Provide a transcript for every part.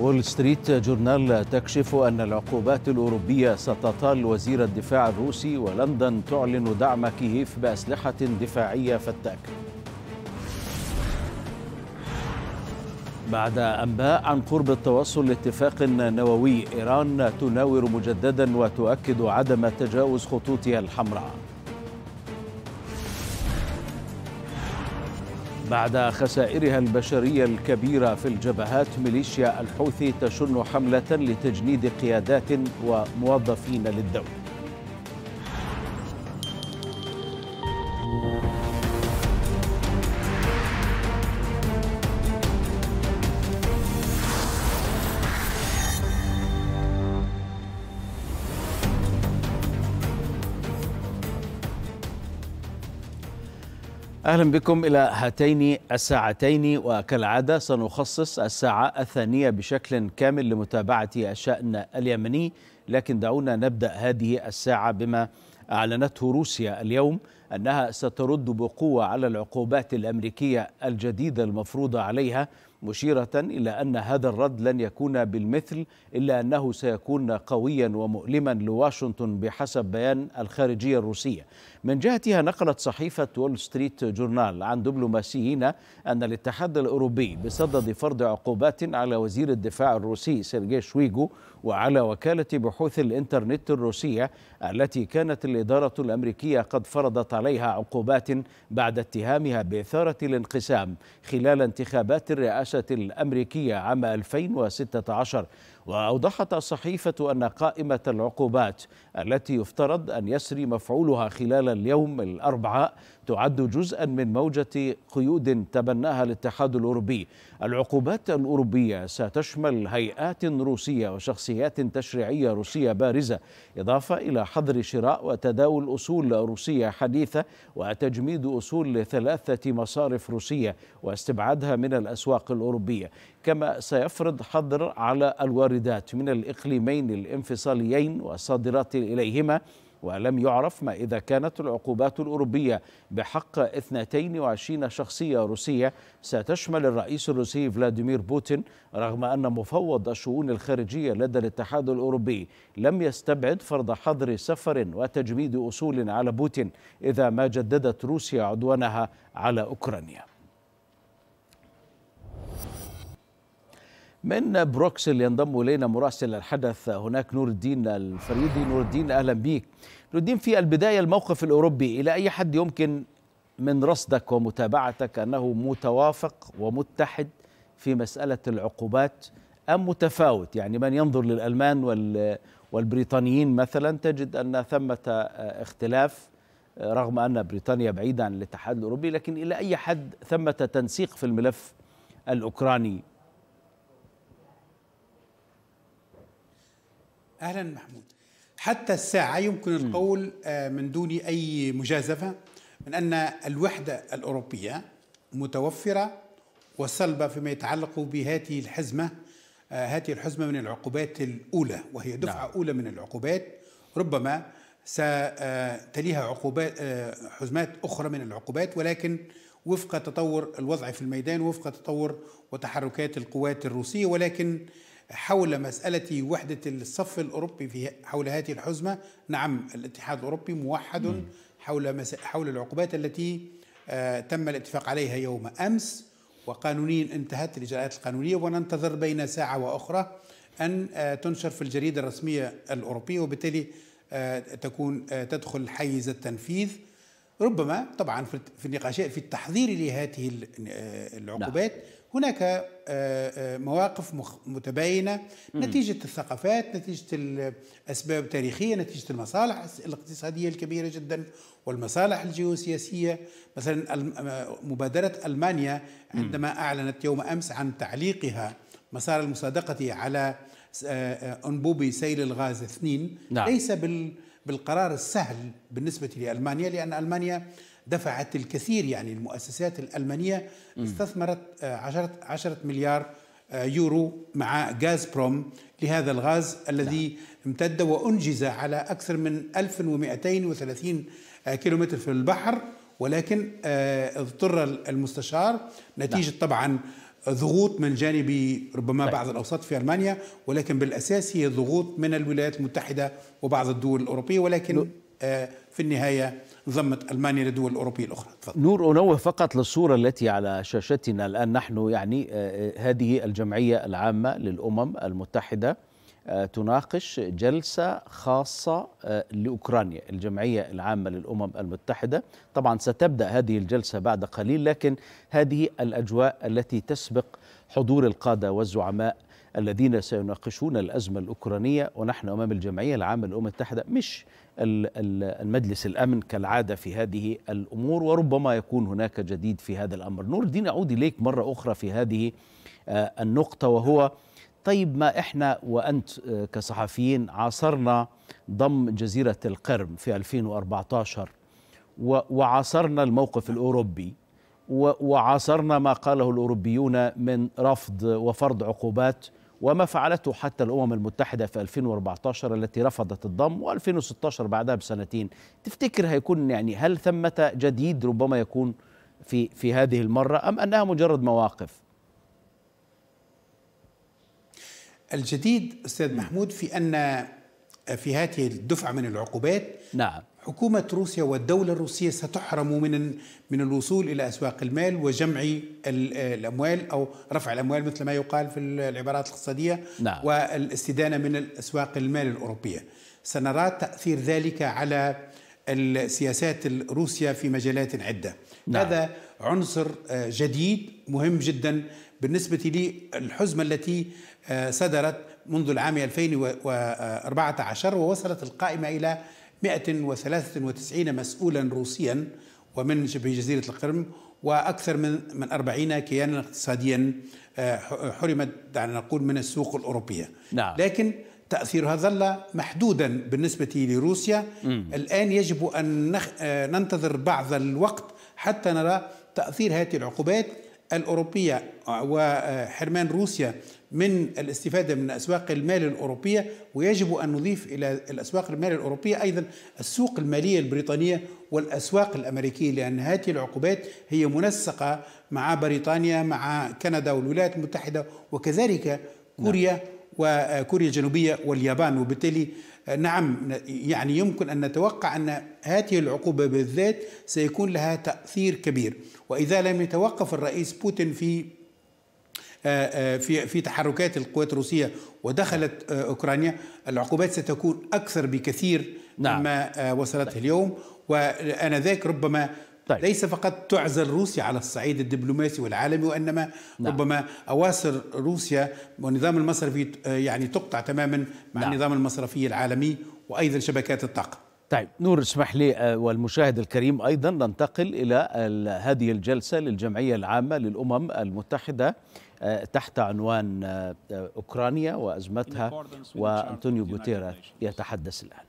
وول ستريت جورنال تكشف أن العقوبات الأوروبية ستطال وزير الدفاع الروسي ولندن تعلن دعم كييف بأسلحة دفاعية فتاك بعد أنباء عن قرب التوصل لاتفاق نووي إيران تناور مجددا وتؤكد عدم تجاوز خطوطها الحمراء بعد خسائرها البشرية الكبيرة في الجبهات ميليشيا الحوثي تشن حملة لتجنيد قيادات وموظفين للدولة أهلا بكم إلى هاتين الساعتين وكالعادة سنخصص الساعة الثانية بشكل كامل لمتابعة الشأن اليمني لكن دعونا نبدأ هذه الساعة بما أعلنته روسيا اليوم أنها سترد بقوة على العقوبات الأمريكية الجديدة المفروضة عليها مشيرة إلى أن هذا الرد لن يكون بالمثل إلا أنه سيكون قويا ومؤلما لواشنطن بحسب بيان الخارجية الروسية من جهتها نقلت صحيفة وول ستريت جورنال عن دبلوماسيين أن الاتحاد الأوروبي بصدد فرض عقوبات على وزير الدفاع الروسي سيرجي شويجو وعلى وكالة بحوث الإنترنت الروسية التي كانت الإدارة الأمريكية قد فرضت عليها عقوبات بعد اتهامها بإثارة الانقسام خلال انتخابات الرئاسة الأمريكية عام 2016 وأوضحت الصحيفة أن قائمة العقوبات التي يفترض أن يسري مفعولها خلال اليوم الأربعاء تعد جزءا من موجة قيود تبناها الاتحاد الأوروبي العقوبات الأوروبية ستشمل هيئات روسية وشخصيات تشريعية روسية بارزة إضافة إلى حظر شراء وتداول أصول روسية حديثة وتجميد أصول لثلاثة مصارف روسية واستبعادها من الأسواق الأوروبية كما سيفرض حظر على الواردات من الإقليمين الانفصاليين والصادرات إليهما ولم يعرف ما إذا كانت العقوبات الأوروبية بحق 22 شخصية روسية ستشمل الرئيس الروسي فلاديمير بوتين رغم أن مفوض الشؤون الخارجية لدى الاتحاد الأوروبي لم يستبعد فرض حظر سفر وتجميد أصول على بوتين إذا ما جددت روسيا عدوانها على أوكرانيا من بروكسل ينضم الينا مراسل الحدث هناك نور الدين الفريدي نور الدين اهلا بيك نور الدين في البدايه الموقف الاوروبي الى اي حد يمكن من رصدك ومتابعتك انه متوافق ومتحد في مساله العقوبات ام متفاوت يعني من ينظر للالمان والبريطانيين مثلا تجد ان ثمه اختلاف رغم ان بريطانيا بعيده عن الاتحاد الاوروبي لكن الى اي حد ثمه تنسيق في الملف الاوكراني أهلا محمود حتى الساعة يمكن القول آه، من دون أي مجازفة من أن الوحدة الأوروبية متوفرة وصلبة فيما يتعلق بهذه الحزمة آه، هذه الحزمة من العقوبات الأولى وهي دفعة نعم. أولى من العقوبات ربما ستليها آه، عقوبات حزمات أخرى من العقوبات ولكن وفق تطور الوضع في الميدان وفق تطور وتحركات القوات الروسية ولكن حول مسألة وحدة الصف الأوروبي في حول هذه الحزمة نعم الاتحاد الأوروبي موحد حول مس... حول العقوبات التي آه، تم الاتفاق عليها يوم أمس وقانونيا انتهت الإجراءات القانونية وننتظر بين ساعة وأخرى أن آه، تنشر في الجريدة الرسمية الأوروبية وبالتالي آه، تكون تدخل حيز التنفيذ ربما طبعا في النقاشات في التحضير لهذه نعم. العقوبات نعم. هناك آه، آه، مواقف متباينة نتيجة الثقافات نتيجة الأسباب التاريخية نتيجة المصالح الاقتصادية الكبيرة جدا والمصالح الجيوسياسية مثلا آه، مبادرة ألمانيا عندما أعلنت يوم أمس عن تعليقها مسار المصادقة على أنبوبي سيل الغاز اثنين نعم. ليس بال بالقرار السهل بالنسبة لألمانيا لأن ألمانيا دفعت الكثير يعني المؤسسات الألمانية استثمرت آه، عشرة, عشرة مليار آه، يورو مع غاز بروم لهذا الغاز نعم. الذي نعم. امتد وأنجز على أكثر من 1230 آه، كيلومتر في البحر ولكن اضطر المستشار نتيجة نعم. طبعا ضغوط من جانب ربما نعم. بعض الاوساط في المانيا ولكن بالاساس هي ضغوط من الولايات المتحده وبعض الدول الاوروبيه ولكن في النهايه ضمت المانيا للدول الاوروبيه الاخرى فضل. نور انوه فقط للصوره التي على شاشتنا الان نحن يعني آه، آه، هذه الجمعيه العامه للامم المتحده آه، تناقش جلسة خاصة لأوكرانيا الجمعية العامة للأمم المتحدة طبعا ستبدأ هذه الجلسة بعد قليل لكن هذه الأجواء التي تسبق حضور القادة والزعماء الذين سيناقشون الأزمة الأوكرانية ونحن أمام الجمعية العامة للأمم المتحدة مش المجلس الأمن كالعادة في هذه الأمور وربما يكون هناك جديد في هذا الأمر نور الدين أعود إليك مرة أخرى في هذه آه، النقطة وهو طيب ما احنا وانت آه، كصحفيين عاصرنا ضم جزيره القرم في 2014 وعاصرنا الموقف الاوروبي وعاصرنا ما قاله الاوروبيون من رفض وفرض عقوبات وما فعلته حتى الأمم المتحدة في 2014 التي رفضت الضم و2016 بعدها بسنتين تفتكر هيكون يعني هل ثمة جديد ربما يكون في في هذه المرة أم أنها مجرد مواقف؟ الجديد أستاذ محمود في أن في هذه الدفعة من العقوبات نعم حكومة روسيا والدولة الروسية ستحرم من من الوصول إلى أسواق المال وجمع الأموال أو رفع الأموال مثل ما يقال في العبارات الاقتصادية نعم. والاستدانة من أسواق المال الأوروبية سنرى تأثير ذلك على السياسات الروسية في مجالات عدة نعم. هذا عنصر آه، جديد مهم جدا بالنسبة للحزمة التي آه، صدرت منذ العام 2014 آه، ووصلت القائمة إلى 193 مسؤولا روسيا ومن جزيرة القرم وأكثر من من 40 كيانا اقتصاديا آه، حرمت دعنا نقول من السوق الأوروبية نعم. لكن تأثيرها ظل محدودا بالنسبة لروسيا مم. الآن يجب أن نخ... آه، ننتظر بعض الوقت حتى نرى تأثير هذه العقوبات الأوروبية وحرمان روسيا من الاستفادة من أسواق المال الأوروبية ويجب أن نضيف إلى الأسواق المال الأوروبية أيضا السوق المالية البريطانية والأسواق الأمريكية لأن هذه العقوبات هي منسقة مع بريطانيا مع كندا والولايات المتحدة وكذلك كوريا نعم. وكوريا الجنوبية واليابان وبالتالي نعم يعني يمكن أن نتوقع أن هذه العقوبة بالذات سيكون لها تأثير كبير وإذا لم يتوقف الرئيس بوتين في آه، آه، في في تحركات القوات الروسيه ودخلت آه، اوكرانيا العقوبات ستكون اكثر بكثير نعم. مما وصلته طيب. اليوم وانذاك ربما طيب. ليس فقط تعزل روسيا على الصعيد الدبلوماسي والعالمي وانما نعم. ربما اواصر روسيا والنظام المصرفي يعني تقطع تماما مع نعم. النظام المصرفي العالمي وايضا شبكات الطاقه طيب نور اسمح لي والمشاهد الكريم ايضا ننتقل الى هذه الجلسه للجمعيه العامه للامم المتحده آه، تحت عنوان آه، أوكرانيا وأزمتها وأنطونيو بوتيرا يتحدث الآن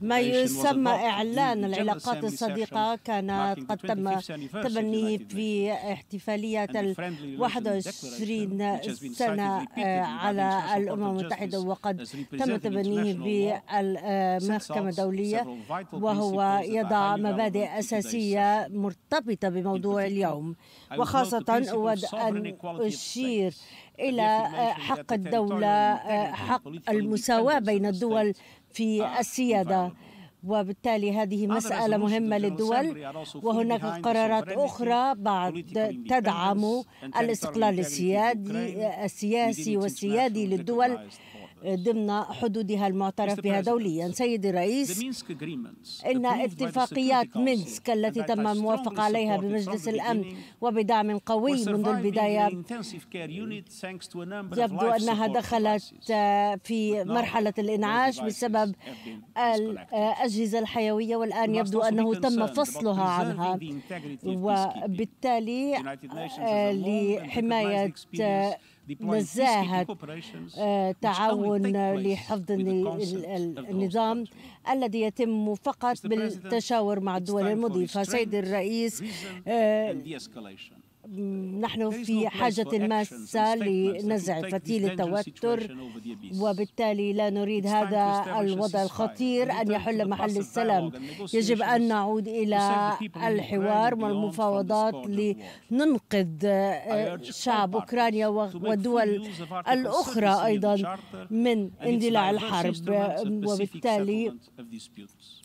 ما يسمى إعلان العلاقات الصديقة كان قد تم تبنيه في احتفالية ال 21 سنة آه، على الأمم المتحدة وقد تم تبنيه بالمحكمة الدولية وهو يضع مبادئ أساسية مرتبطة بموضوع اليوم وخاصة أود أن أشير إلى آه، حق الدولة آه، حق المساواة بين الدول في آه، السيادة وبالتالي هذه مسألة مهمة للدول وهناك قرارات أخرى بعد تدعم الاستقلال السيادي السياسي والسيادي للدول ضمن حدودها المعترف بها دوليا سيدي الرئيس إن اتفاقيات مينسك التي تم الموافقة عليها بمجلس الأمن وبدعم قوي منذ البداية يبدو أنها دخلت في مرحلة الإنعاش بسبب الأجهزة الحيوية والآن يبدو أنه تم فصلها عنها وبالتالي آه، لحماية آه، نزاهة آه، تعاون لحفظ النظام الذي يتم فقط بالتشاور مع الدول المضيفة سيد الرئيس آه، نحن في حاجة ماسة لنزع فتيل التوتر وبالتالي لا نريد هذا الوضع الخطير أن يحل محل السلام يجب أن نعود إلى الحوار والمفاوضات لننقذ آه، شعب أوكرانيا والدول الأخرى أيضا من اندلاع الحرب وبالتالي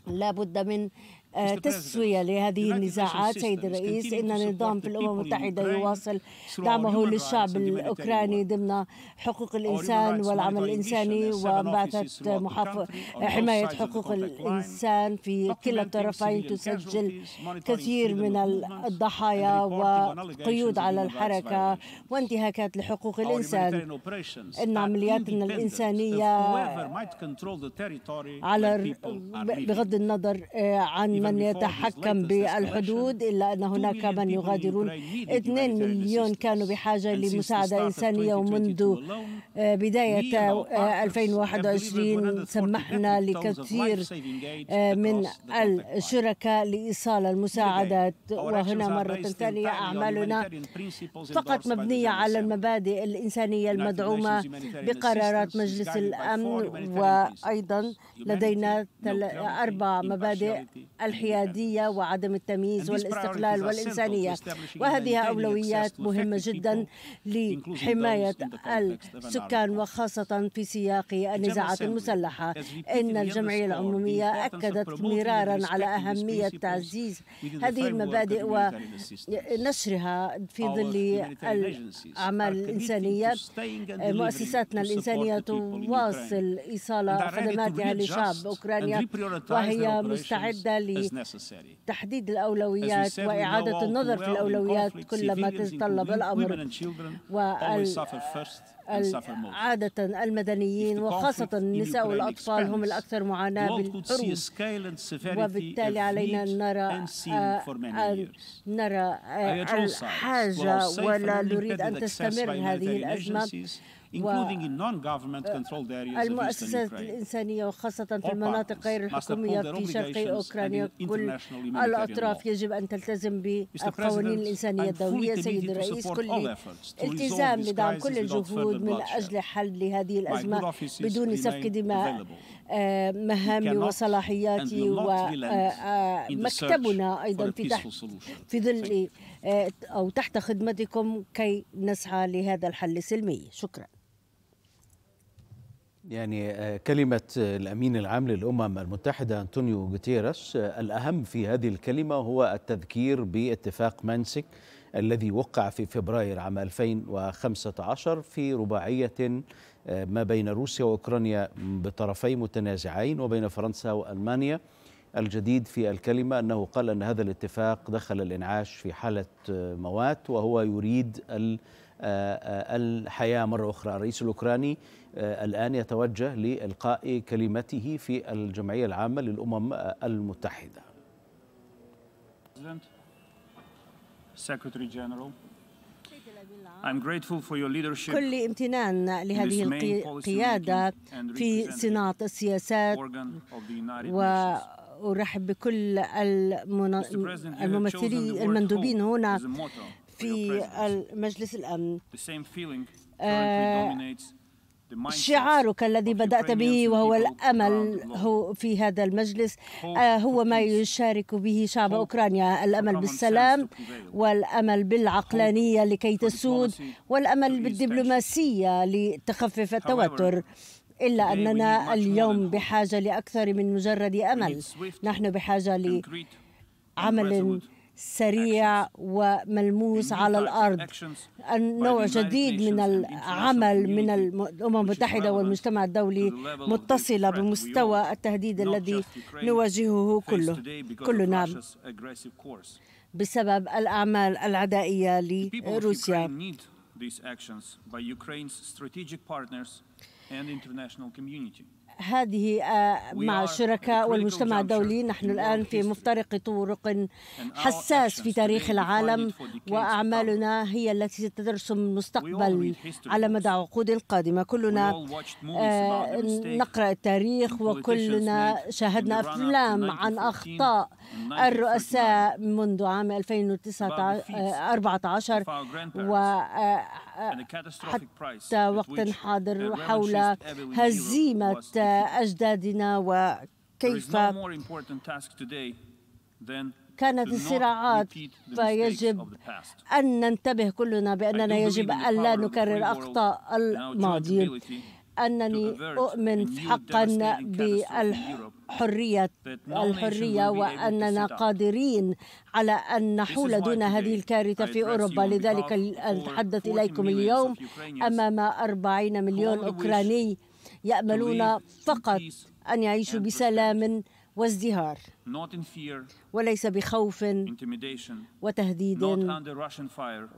لا بد من آه، تسوية لهذه النزاعات سيد الرئيس إن النظام في الأمم المتحدة يواصل دعمه للشعب الأوكراني ضمن حقوق الإنسان والعمل الإنساني وبعثة حماية حقوق الإنسان في كلا الطرفين تسجل كثير من الضحايا وقيود على الحركة وانتهاكات لحقوق الإنسان إن عملياتنا الإنسانية على بغض النظر آه، عن من يتحكم بالحدود إلا أن هناك من يغادرون 2 مليون كانوا بحاجة لمساعدة إنسانية ومنذ آه، بداية 2021 آه، سمحنا لكثير آه، من الشركاء لإيصال المساعدات وهنا مرة ثانية أعمالنا فقط مبنية على المبادئ الإنسانية المدعومة بقرارات مجلس الأمن وأيضا لدينا أربع مبادئ الحيادية وعدم التمييز والاستقلال والإنسانية وهذه أولويات مهمة جدا لحماية السكان وخاصة في سياق النزاعات المسلحة إن الجمعية العمومية أكدت مرارا على أهمية تعزيز هذه المبادئ ونشرها في ظل الأعمال الإنسانية مؤسساتنا الإنسانية تواصل إيصال خدماتها لشعب أوكرانيا وهي مستعدة تحديد الأولويات وإعادة النظر في الأولويات كلما تتطلب الأمر عادة المدنيين وخاصة النساء والأطفال هم الأكثر معاناة بالحروب وبالتالي علينا أن نرى أن آه، آه، نرى آه، الحاجة ولا نريد أن تستمر هذه الأزمة including in non-government controlled areas of Eastern Ukraine. الإنسانية وخاصة في المناطق غير الحكومية في شرق أوكرانيا كل الأطراف يجب أن تلتزم بالقوانين الإنسانية الدولية سيد الرئيس كل التزام لدعم كل الجهود من أجل حل هذه الأزمة بدون سفك دماء مهامي وصلاحياتي ومكتبنا أيضا في تحت في ظل آه، أو تحت خدمتكم كي نسعى لهذا الحل السلمي شكرا يعني آه، كلمة الأمين العام للأمم المتحدة أنطونيو غوتيرس آه، الأهم في هذه الكلمة هو التذكير باتفاق مانسك الذي وقع في فبراير عام 2015 في رباعية آه، ما بين روسيا وأوكرانيا بطرفي متنازعين وبين فرنسا وألمانيا الجديد في الكلمة أنه قال أن هذا الاتفاق دخل الإنعاش في حالة موات وهو يريد ال آه، آه، الحياة مرة أخرى الرئيس الأوكراني آه، الآن يتوجه لإلقاء كلمته في الجمعية العامة للأمم المتحدة كل امتنان لهذه القيادة في صناعة السياسات وأرحب بكل الممثلين المندوبين هنا في مجلس الأمن آه، شعارك الذي بدأت به وهو الأمل هو في هذا المجلس آه، هو ما يشارك به شعب أوكرانيا الأمل بالسلام والأمل بالعقلانية لكي تسود والأمل بالدبلوماسية لتخفف التوتر إلا أننا اليوم بحاجة لأكثر من مجرد أمل نحن بحاجة لعمل سريع وملموس على الأرض نوع جديد من العمل من الأمم المتحدة والمجتمع الدولي متصلة بمستوى التهديد الذي نواجهه كله كلنا نعم. بسبب الأعمال العدائية لروسيا these actions by Ukraine's strategic partners and international community. هذه آه، مع الشركاء والمجتمع الدولي نحن الآن في مفترق طرق حساس في تاريخ العالم وأعمالنا هي التي سترسم المستقبل على مدى عقود القادمة كلنا آه، نقرأ التاريخ وكلنا شاهدنا أفلام عن أخطاء الرؤساء منذ عام 2014 آه، و حتى وقت حاضر حول هزيمة أجدادنا وكيف كانت الصراعات فيجب أن ننتبه كلنا بأننا يجب أن لا نكرر أخطاء الماضي أنني أؤمن حقا بالحب حرية الحرية وأننا قادرين على أن نحول دون هذه الكارثة في أوروبا لذلك أتحدث إليكم اليوم أمام 40 مليون أوكراني يأملون فقط أن يعيشوا بسلام وازدهار وليس بخوف وتهديد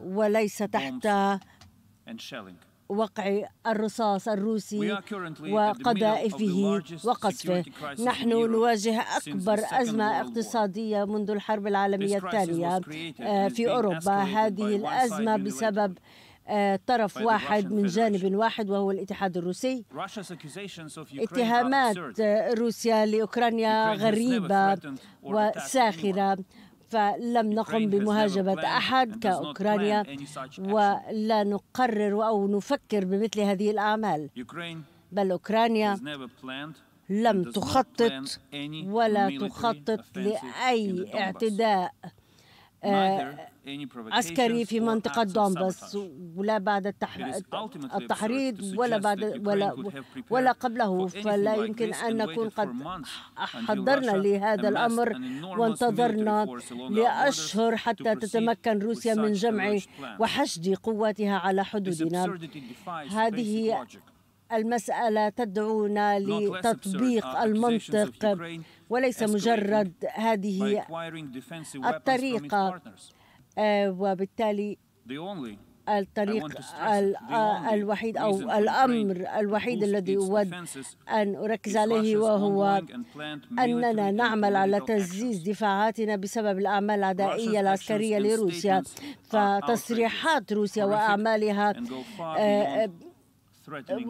وليس تحت وقع الرصاص الروسي وقذائفه وقصفه نحن نواجه أكبر أزمة اقتصادية منذ الحرب العالمية الثانية آه، في أوروبا هذه الأزمة بسبب آه، طرف واحد من جانب واحد وهو الاتحاد الروسي اتهامات روسيا لأوكرانيا غريبة وساخرة فلم نقم بمهاجمة أحد كأوكرانيا ولا نقرر أو نفكر بمثل هذه الأعمال بل أوكرانيا لم تخطط ولا تخطط لأي اعتداء آه، عسكري في منطقة دونباس ولا بعد التحريض ولا بعد ولا ولا قبله فلا يمكن أن نكون قد حضرنا لهذا الأمر وانتظرنا لأشهر حتى تتمكن روسيا من جمع وحشد قواتها على حدودنا هذه المسألة تدعونا لتطبيق المنطق وليس مجرد هذه الطريقة آه، وبالتالي الطريق آه، الوحيد أو الأمر الوحيد الذي أود أن أركز عليه وهو أننا نعمل على تعزيز دفاعاتنا بسبب الأعمال العدائية العسكرية لروسيا فتصريحات روسيا وأعمالها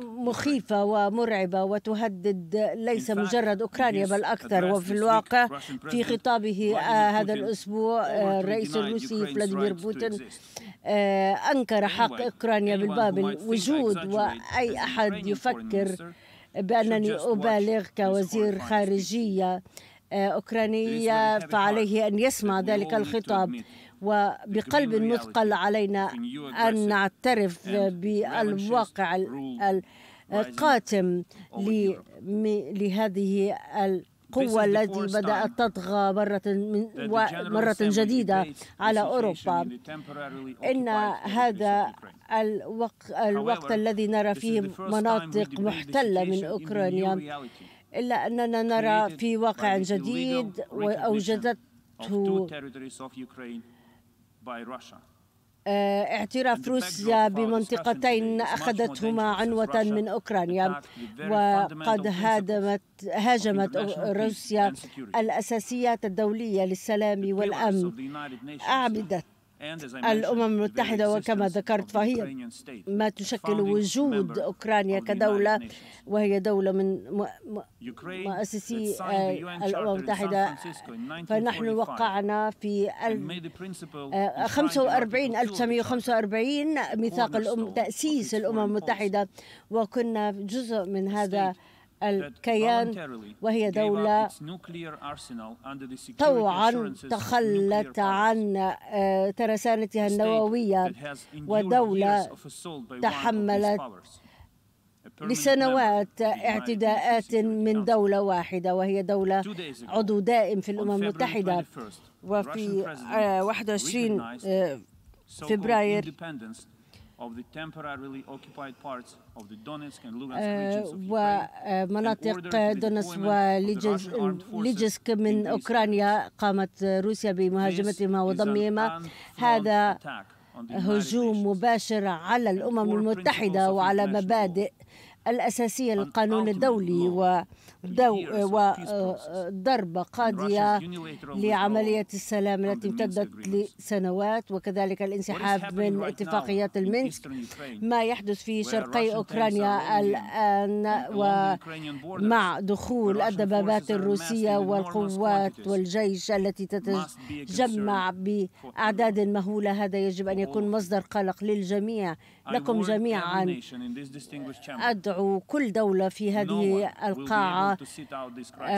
مخيفة ومرعبة وتهدد ليس مجرد أوكرانيا بل أكثر وفي الواقع في خطابه آه، هذا الأسبوع الرئيس آه، الروسي فلاديمير بوتين آه، أنكر حق أوكرانيا بالباب وجود وأي أحد يفكر بأنني أبالغ كوزير خارجية أوكرانية فعليه أن يسمع ذلك الخطاب وبقلب مثقل علينا أن نعترف بالواقع القاتم لهذه القوة التي بدأت تطغى مرة مرة جديدة على أوروبا إن هذا الوقت, الوقت الذي نرى فيه مناطق محتلة من أوكرانيا إلا أننا نرى في واقع جديد وأوجدته آه، اعتراف روسيا بمنطقتين أخذتهما عنوة من أوكرانيا وقد هادمت هاجمت روسيا الأساسيات الدولية للسلام والأمن أعمدت الأمم المتحدة وكما ذكرت فهي ما تشكل وجود أوكرانيا كدولة وهي دولة من مؤسسي آه، الأمم المتحدة فنحن وقعنا في 45 1945 آه، ميثاق الأم تأسيس الأمم المتحدة وكنا جزء من هذا الكيان وهي دولة طوعا تخلت عن آه، ترسانتها النووية ودولة تحملت لسنوات اعتداءات من دولة واحدة وهي دولة عضو دائم في الأمم المتحدة وفي 21 آه، آه، فبراير ومناطق دونس وليجسك من أوكرانيا قامت روسيا بمهاجمتهما وضمهما هذا هجوم مباشر على الأمم المتحدة وعلى مبادئ الأساسية للقانون الدولي دو آه، وضربة آه، آه، قاضية لعملية السلام التي امتدت لسنوات وكذلك الانسحاب من اتفاقيات المنسك ما يحدث في شرقي أوكرانيا الآن ومع دخول الدبابات الروسية والقوات والجيش التي تتجمع بأعداد مهولة هذا يجب أن يكون oh. مصدر قلق للجميع لكم جميعا أدعو كل دولة في هذه القاعة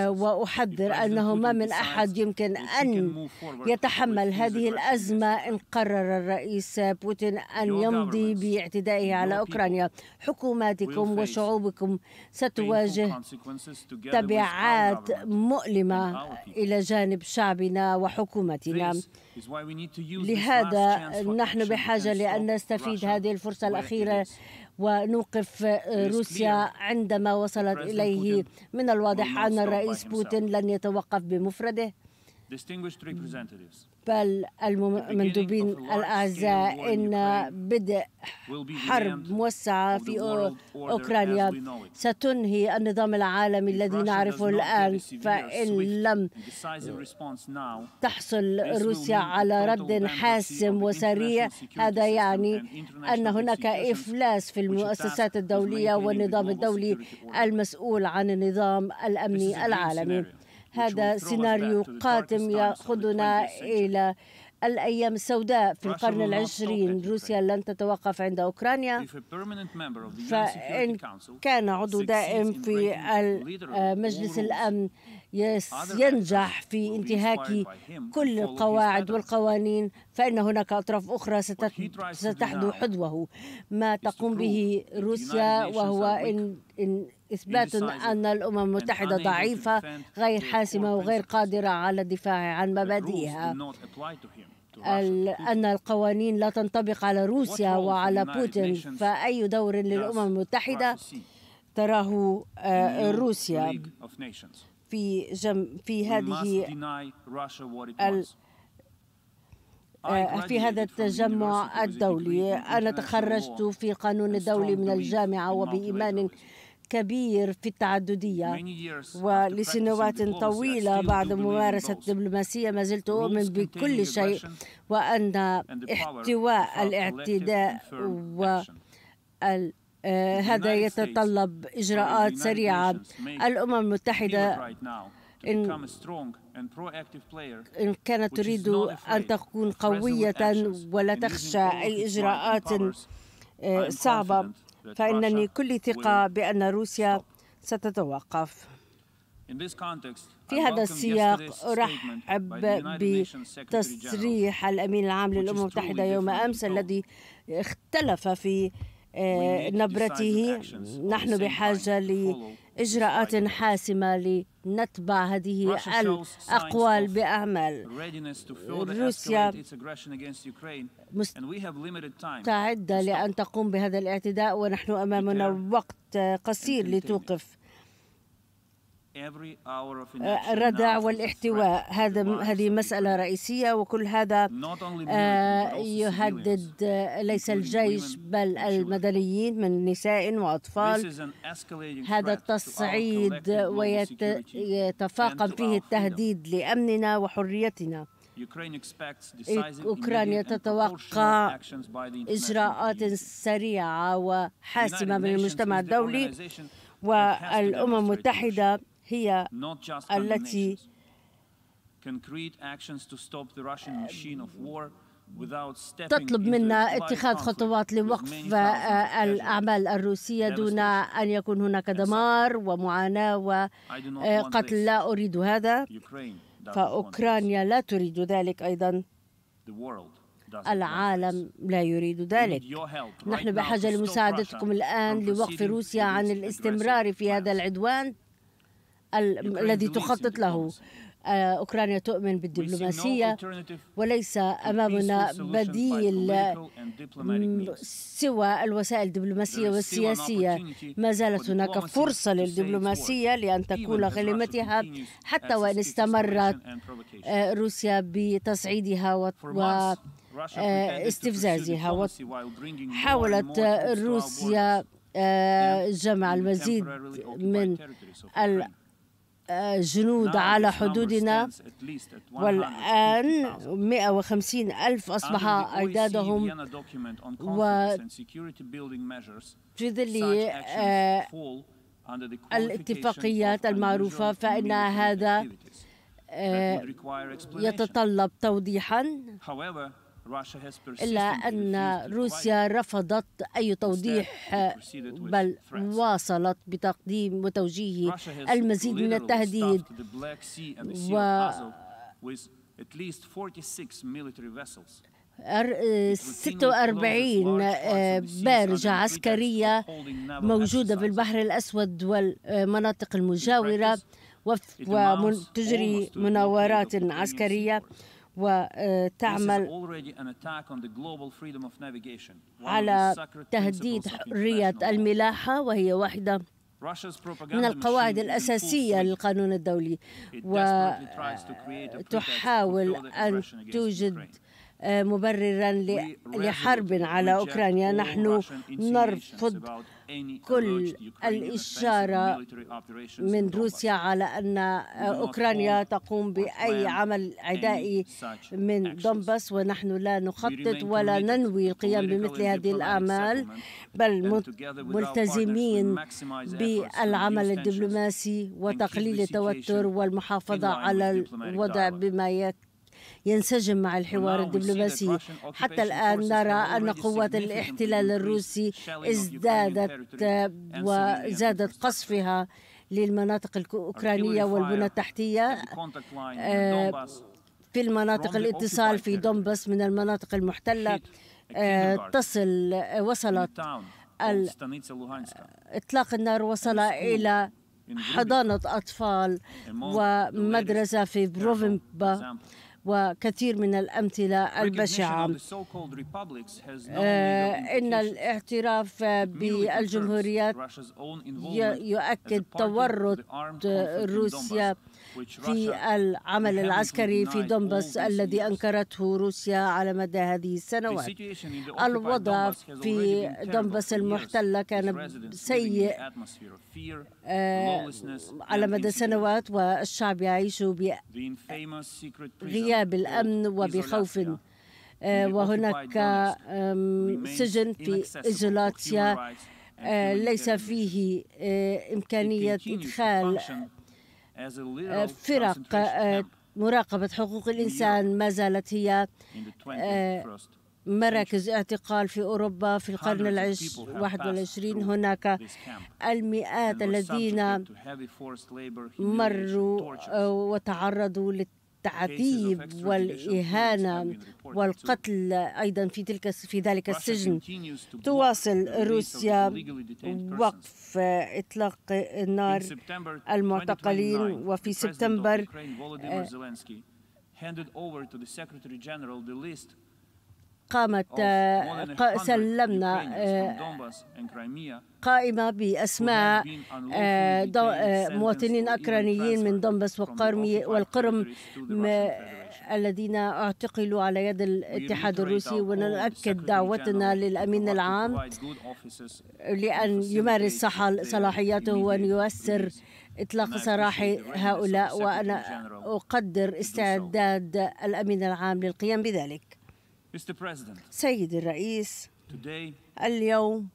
وأحذر أنه ما من أحد يمكن أن يتحمل هذه الأزمة إن قرر الرئيس بوتين أن يمضي باعتدائه على أوكرانيا حكوماتكم وشعوبكم ستواجه تبعات مؤلمة إلى جانب شعبنا وحكومتنا لهذا نحن بحاجة لأن نستفيد هذه الفرصة الأخيرة ونوقف آه، روسيا عندما وصلت إليه من الواضح أن الرئيس بوتين لن يتوقف بمفرده بل المندوبين الأعزاء إن بدء حرب موسعة في أوكرانيا ستنهي النظام العالمي الذي نعرفه الآن فإن لم تحصل روسيا على رد حاسم وسريع هذا يعني أن هناك إفلاس في المؤسسات الدولية والنظام الدولي المسؤول عن النظام الأمني العالمي هذا سيناريو قاتم يأخذنا إلى الأيام السوداء في القرن العشرين روسيا لن تتوقف عند أوكرانيا فإن كان عضو دائم في آه، مجلس الأمن ينجح في انتهاك كل القواعد والقوانين فإن هناك أطراف أخرى ستحدو حذوه ما تقوم به روسيا وهو إن إن إثبات أن الأمم المتحدة ضعيفة غير حاسمة وغير قادرة على الدفاع عن مبادئها أن القوانين لا تنطبق على روسيا وعلى بوتين فأي دور للأمم المتحدة تراه آه، روسيا في جم في هذه آه، في هذا التجمع الدولي أنا تخرجت في قانون الدولي من الجامعة وبإيمان كبير في التعددية ولسنوات طويلة بعد ممارسة الدبلوماسية ما زلت أؤمن بكل شيء وأن احتواء الاعتداء و آه، هذا يتطلب إجراءات سريعة الأمم المتحدة إن, إن كانت تريد أن تكون قوية ولا تخشى أي إجراءات آه، صعبة فإنني كل ثقة بأن روسيا ستتوقف في هذا السياق أرحب بتصريح الأمين العام للأمم المتحدة يوم أمس الذي اختلف في آه، نبرته نحن بحاجة لإجراءات حاسمة لنتبع هذه الأقوال بأعمال روسيا مستعدة لأن تقوم بهذا الاعتداء ونحن أمامنا وقت قصير لتوقف آه، الردع والاحتواء هذا هذه مسألة رئيسية وكل هذا آه، يهدد ليس الجيش بل المدنيين من نساء وأطفال هذا التصعيد ويتفاقم فيه التهديد لأمننا وحريتنا أوكرانيا تتوقع إجراءات سريعة وحاسمة من المجتمع الدولي والأمم المتحدة هي التي تطلب منا اتخاذ خطوات لوقف الأعمال الروسية دون أن يكون هناك دمار ومعاناة وقتل آه، لا أريد هذا فأوكرانيا لا تريد ذلك أيضا العالم لا يريد ذلك نحن بحاجة لمساعدتكم الآن لوقف روسيا عن الاستمرار في هذا العدوان الذي تخطط له آه، أوكرانيا تؤمن بالدبلوماسية وليس أمامنا بديل سوى الوسائل الدبلوماسية والسياسية ما زالت هناك فرصة للدبلوماسية لأن تكون غلمتها حتى وإن استمرت آه، روسيا بتصعيدها و آه، استفزازها حاولت روسيا جمع المزيد من جنود على حدودنا والآن 150 ألف أصبح e أعدادهم و آه، الاتفاقيات المعروفة فإن هذا آه، يتطلب توضيحا إلا أن روسيا رفضت أي توضيح بل واصلت بتقديم وتوجيه المزيد من التهديد و 46 آه، آه، بارجة عسكرية موجودة في البحر الأسود والمناطق آه، المجاورة وتجري مناورات عسكرية وتعمل على تهديد حرية الملاحة وهي واحدة من القواعد الأساسية للقانون الدولي وتحاول أن توجد آه، مبررا لحرب على أوكرانيا نحن نرفض كل الإشارة من روسيا على أن أوكرانيا تقوم بأي عمل عدائي من دونباس ونحن لا نخطط ولا ننوي القيام بمثل هذه الأعمال بل ملتزمين بالعمل الدبلوماسي وتقليل التوتر والمحافظة على الوضع بما يكفي ينسجم مع الحوار الدبلوماسي حتى الآن نرى أن قوات الاحتلال الروسي ازدادت وزادت قصفها للمناطق الأوكرانية والبنى التحتية آه، في المناطق الاتصال في دومبس من المناطق المحتلة آه، تصل وصلت إطلاق النار وصل إلى حضانة أطفال ومدرسة في بروفنبا وكثير من الأمثلة البشعة آه، إن الاعتراف بالجمهوريات يؤكد تورط روسيا في العمل العسكري في دونباس الذي أنكرته روسيا على مدى هذه السنوات الوضع في دونباس المحتلة كان سيء آه، على مدى سنوات والشعب يعيش بغياب الأمن وبخوف آه، وهناك سجن في إزولاتيا آه، ليس فيه إمكانية إدخال آه، فرق آه، مراقبة حقوق الإنسان ما زالت هي آه، مراكز اعتقال في أوروبا في القرن الواحد والعشرين هناك المئات الذين مروا وتعرضوا للتعرض التعذيب والإهانة والقتل أيضا في تلك في ذلك السجن تواصل روسيا وقف إطلاق النار المعتقلين وفي سبتمبر قامت آه، سلمنا آه، قائمة بأسماء آه، مواطنين أوكرانيين من دونباس والقرم الذين اعتقلوا على يد الاتحاد الروسي ونؤكد دعوتنا للأمين العام لأن يمارس صلاحياته وأن يؤثر إطلاق سراح هؤلاء وأنا أقدر استعداد الأمين العام للقيام بذلك سيد الرئيس اليوم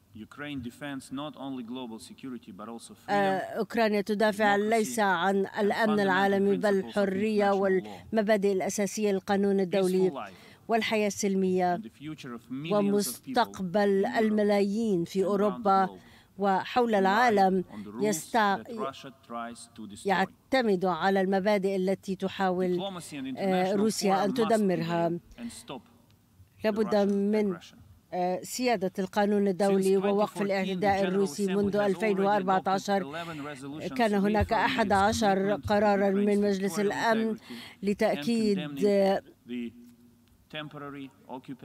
آه، أوكرانيا تدافع ليس عن الأمن العالمي بل الحرية والمبادئ الأساسية للقانون الدولي والحياة السلمية ومستقبل الملايين في أوروبا وحول العالم يستع... يعتمد على المبادئ التي تحاول آه، روسيا أن تدمرها لابد من آه، سيادة القانون الدولي ووقف الاعتداء الروسي منذ 2014 كان هناك 11 قرارا من مجلس الأمن لتأكيد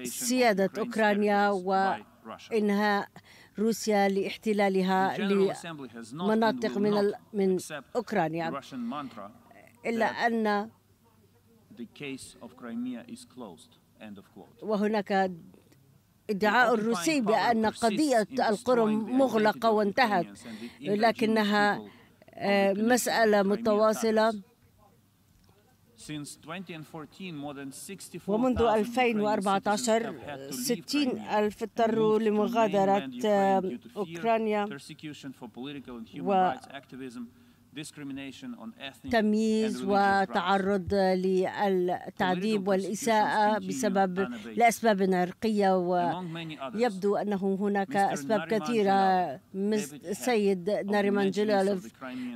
سيادة أوكرانيا وإنهاء روسيا لاحتلالها لمناطق من من أوكرانيا إلا أن وهناك ادعاء الروسي بأن قضية القرم مغلقة وانتهت لكنها آه، مسألة متواصلة ومنذ 2014 60 ألف اضطروا لمغادرة آه، أوكرانيا و تمييز وتعرض للتعذيب والإساءة بسبب لأسباب عرقية ويبدو أنه هناك أسباب كثيرة مثل السيد ناريمان جلالوف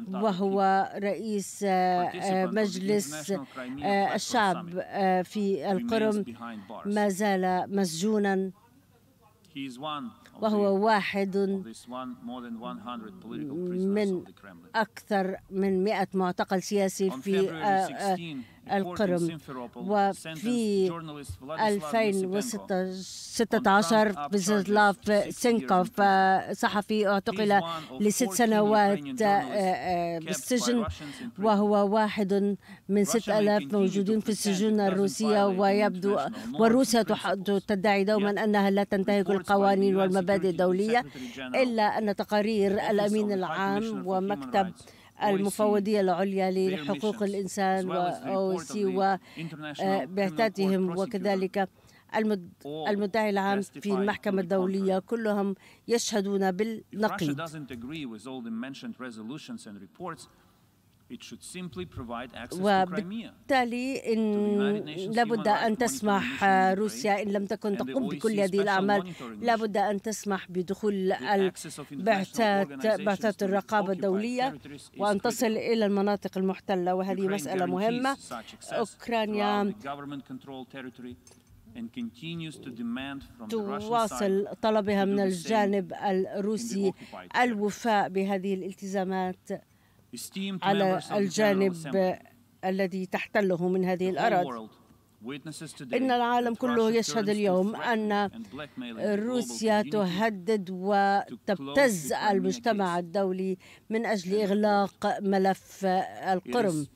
وهو رئيس آه، مجلس آه، الشعب آه، في القرم ما زال مسجونا وهو واحد من أكثر من مئة معتقل سياسي في آآ آه، آه، القرم وفي 2016 فيزلاف سينكوف آه، صحفي اعتقل لست سنوات آه، آه، بالسجن وهو واحد من 6000 موجودين في السجون الروسية ويبدو وروسيا تدعي دوما أنها لا تنتهك القوانين والمبادئ الدولية إلا أن تقارير الأمين العام ومكتب المفوضية العليا لحقوق الإنسان وأوسي وبعثاتهم آه، وكذلك المدعي العام في المحكمة الدولية كلهم يشهدون بالنقيض وبالتالي إن لابد أن تسمح روسيا إن لم تكن تقوم بكل هذه الأعمال لابد أن تسمح بدخول البعثات بعثات الرقابة الدولية وأن تصل إلى المناطق المحتلة وهذه مسألة مهمة أوكرانيا تواصل طلبها من الجانب الروسي الوفاء بهذه الالتزامات على الجانب الذي تحتله من هذه الأراضي إن العالم كله يشهد اليوم أن روسيا تهدد وتبتز المجتمع الدولي من أجل uh, إغلاق ملف القرم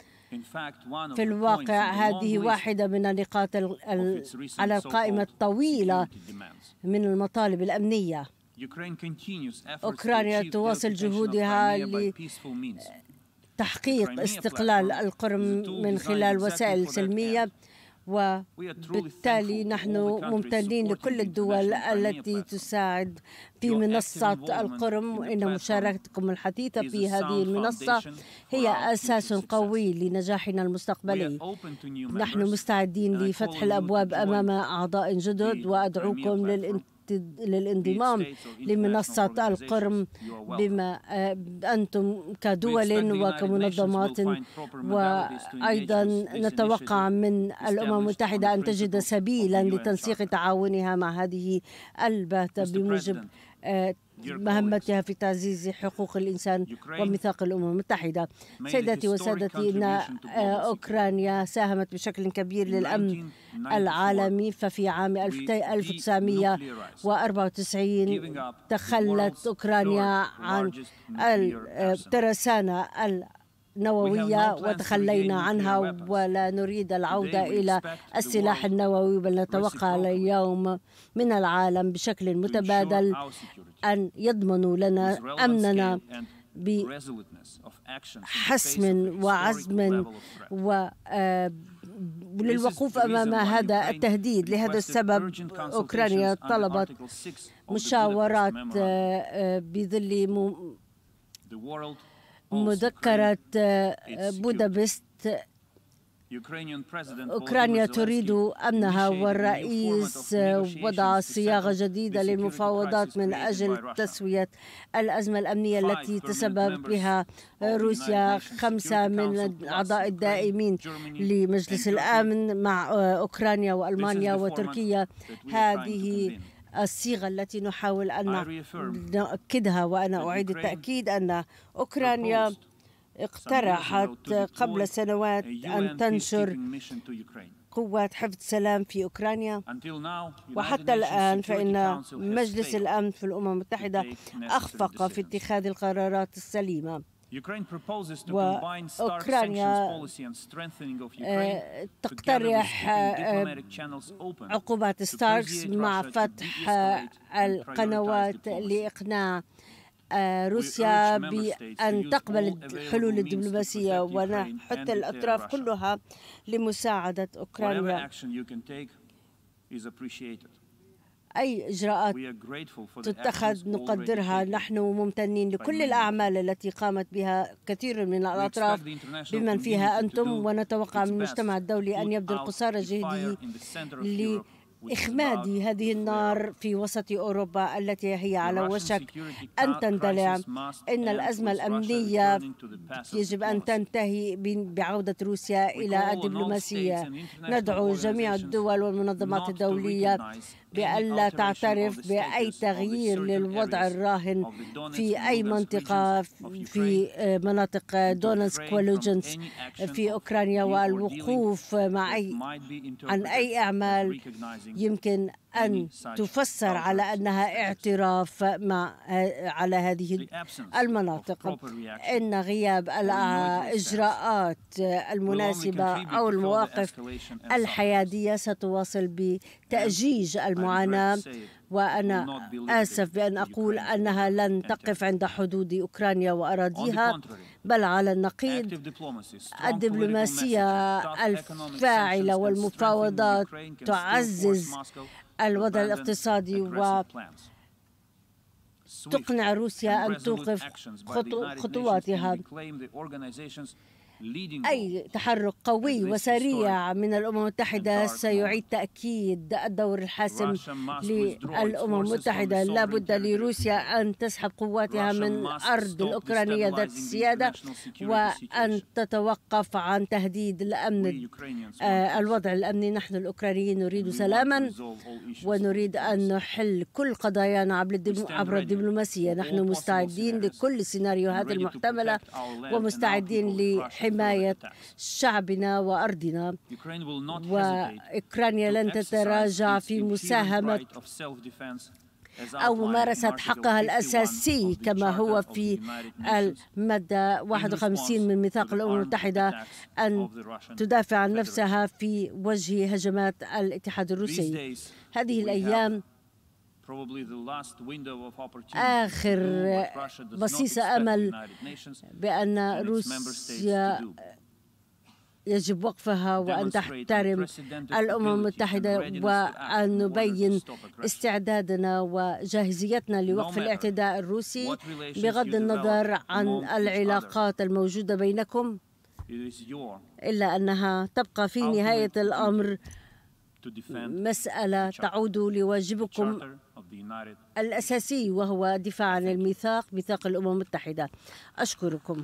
في الواقع هذه واحدة من النقاط على القائمة الطويلة من المطالب الأمنية أوكرانيا تواصل جهودها تحقيق استقلال القرم من خلال وسائل سلمية وبالتالي نحن ممتنين لكل الدول التي تساعد في منصة القرم إن مشاركتكم الحديثة في هذه المنصة هي أساس قوي لنجاحنا المستقبلي نحن مستعدين لفتح الأبواب أمام أعضاء جدد وأدعوكم للانتقال للانضمام لمنصة القرم بما آه، أنتم كدول وكمنظمات وأيضا نتوقع من الأمم المتحدة أن تجد سبيلا لتنسيق تعاونها مع هذه الباتة بموجب مهمتها في تعزيز حقوق الإنسان وميثاق الأمم المتحدة سيداتي وسادتي إن آه، أوكرانيا ساهمت بشكل كبير للأمن العالمي ففي عام 1994 تخلت أوكرانيا عن الترسانة نووية وتخلينا عنها ولا نريد العودة إلى السلاح النووي بل نتوقع اليوم من العالم بشكل متبادل أن يضمنوا لنا أمننا بحسم وعزم و آه، للوقوف امام هذا التهديد لهذا السبب اوكرانيا طلبت مشاورات آه، آه، بظل مذكرة آه، بودابست أوكرانيا تريد أمنها والرئيس وضع صياغة جديدة للمفاوضات من أجل تسوية الأزمة الأمنية التي تسبب بها روسيا خمسة من الأعضاء الدائمين لمجلس الأمن مع آه، أوكرانيا وألمانيا وتركيا هذه الصيغة التي نحاول أن نؤكدها وأنا أعيد التأكيد أن أوكرانيا اقترحت قبل سنوات أن تنشر قوات حفظ سلام في أوكرانيا وحتى الآن فإن مجلس الأمن في الأمم المتحدة أخفق في اتخاذ القرارات السليمة وأوكرانيا آه، تقترح آه، عقوبات ستاركس مع فتح آه، القنوات لإقناع روسيا بأن تقبل الحلول الدبلوماسية ونحط الأطراف كلها لمساعدة أوكرانيا أي إجراءات تتخذ نقدرها نحن ممتنين لكل الأعمال التي قامت بها كثير من الأطراف بمن فيها أنتم ونتوقع من المجتمع الدولي أن يبذل قصارى جهده لإخماد هذه النار في وسط أوروبا التي هي على وشك أن تندلع إن الأزمة الأمنية يجب أن تنتهي بعودة روسيا إلى الدبلوماسية ندعو جميع الدول والمنظمات الدولية بألا تعترف بأي تغيير للوضع الراهن في أي منطقة في آه، مناطق دونسك آه، ولوجنس في أوكرانيا والوقوف آه، مع أي عن أي أعمال يمكن أن تفسر على أنها اعتراف مع آه، على هذه المناطق إن غياب الإجراءات المناسبة أو المواقف الحيادية ستواصل بتأجيج المعاناة وأنا آسف بأن أقول أنها لن تقف عند حدود أوكرانيا وأراضيها بل على النقيض الدبلوماسية الفاعلة والمفاوضات تعزز الوضع الاقتصادي و تقنع روسيا أن توقف خطواتها أي تحرك قوي وسريع من الأمم المتحدة سيعيد تأكيد الدور الحاسم للأمم المتحدة لا بد لروسيا أن تسحب قواتها من أرض الأوكرانية ذات السيادة وأن تتوقف عن تهديد الأمن آه، الوضع الأمني نحن الأوكرانيين نريد سلاما ونريد أن نحل كل قضايانا عبر الدبلوماسية نحن مستعدين لكل السيناريوهات المحتملة ومستعدين لحماية حماية شعبنا وأرضنا وأوكرانيا لن تتراجع في مساهمة أو ممارسة حقها الأساسي كما هو في المادة 51 من ميثاق الأمم المتحدة أن تدافع عن نفسها في وجه هجمات الاتحاد الروسي هذه الأيام آخر بصيصة أمل بأن روسيا يجب وقفها وأن تحترم الأمم المتحدة وأن نبين استعدادنا وجاهزيتنا لوقف الاعتداء الروسي بغض النظر عن العلاقات الموجودة بينكم إلا أنها تبقى في نهاية الأمر مسألة تعود لواجبكم الأساسي وهو دفاع عن الميثاق ميثاق الأمم المتحدة أشكركم